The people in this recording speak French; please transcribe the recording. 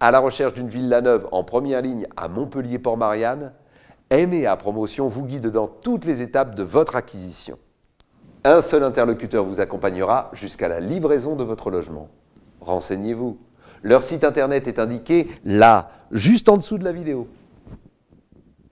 à la recherche d'une villa neuve en première ligne à Montpellier-Port-Marianne, à Promotion vous guide dans toutes les étapes de votre acquisition. Un seul interlocuteur vous accompagnera jusqu'à la livraison de votre logement. Renseignez-vous. Leur site internet est indiqué là, juste en dessous de la vidéo.